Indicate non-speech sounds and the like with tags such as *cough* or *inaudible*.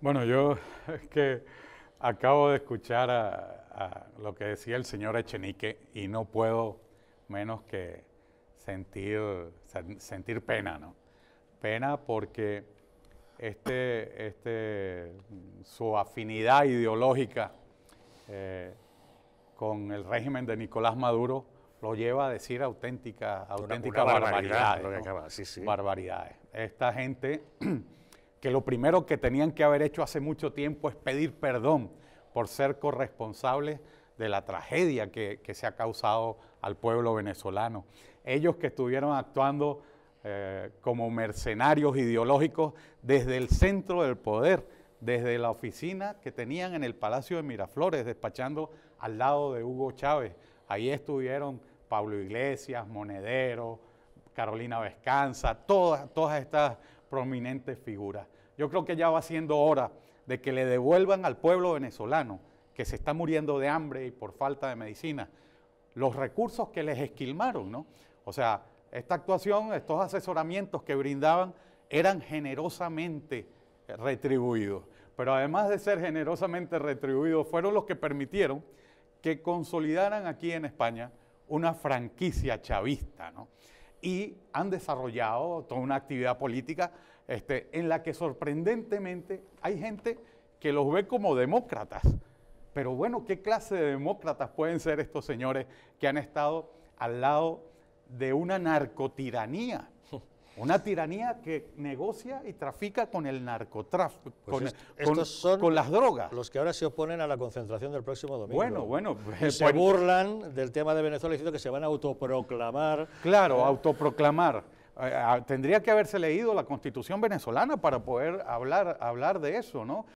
Bueno, yo es *laughs* que acabo de escuchar a, lo que decía el señor Echenique y no puedo menos que sentir, sentir pena, ¿no? Pena porque este, este, su afinidad ideológica eh, con el régimen de Nicolás Maduro lo lleva a decir auténticas auténtica barbaridades. Barbaridades. Esta gente *clears throat* que lo primero que tenían que haber hecho hace mucho tiempo es pedir perdón por ser corresponsables de la tragedia que, se ha causado al pueblo venezolano. Ellos que estuvieron actuando eh, como mercenarios ideológicos desde el centro del poder, desde la oficina que tenían en el Palacio de Miraflores, despachando al lado de Hugo Chávez. Ahí estuvieron Pablo Iglesias, Monedero, Carolina Vescanza, todas, todas estas prominentes figuras. Yo creo que ya va siendo hora de que le devuelvan al pueblo venezolano, que se está muriendo de hambre y por falta de medicina, los recursos que les esquilmaron, ¿no? O sea, esta actuación, estos asesoramientos que brindaban eran generosamente retribuidos. Pero además de ser generosamente retribuidos, fueron los que permitieron que consolidaran aquí en España una franquicia chavista, ¿no? y han desarrollado toda una actividad política este, en la que sorprendentemente hay gente que los ve como demócratas. Pero bueno, ¿qué clase de demócratas pueden ser estos señores que han estado al lado de una narcotiranía? Una tiranía que negocia y trafica con el narcotráfico, pues con, las drogas. Los que ahora se oponen a la concentración del próximo domingo. Bueno, bueno. Pues, se pues, burlan del tema de Venezuela diciendo que se van a autoproclamar. Claro, autoproclamar. Eh, eh, tendría que haberse leído la constitución venezolana para poder hablar, hablar de eso, ¿no?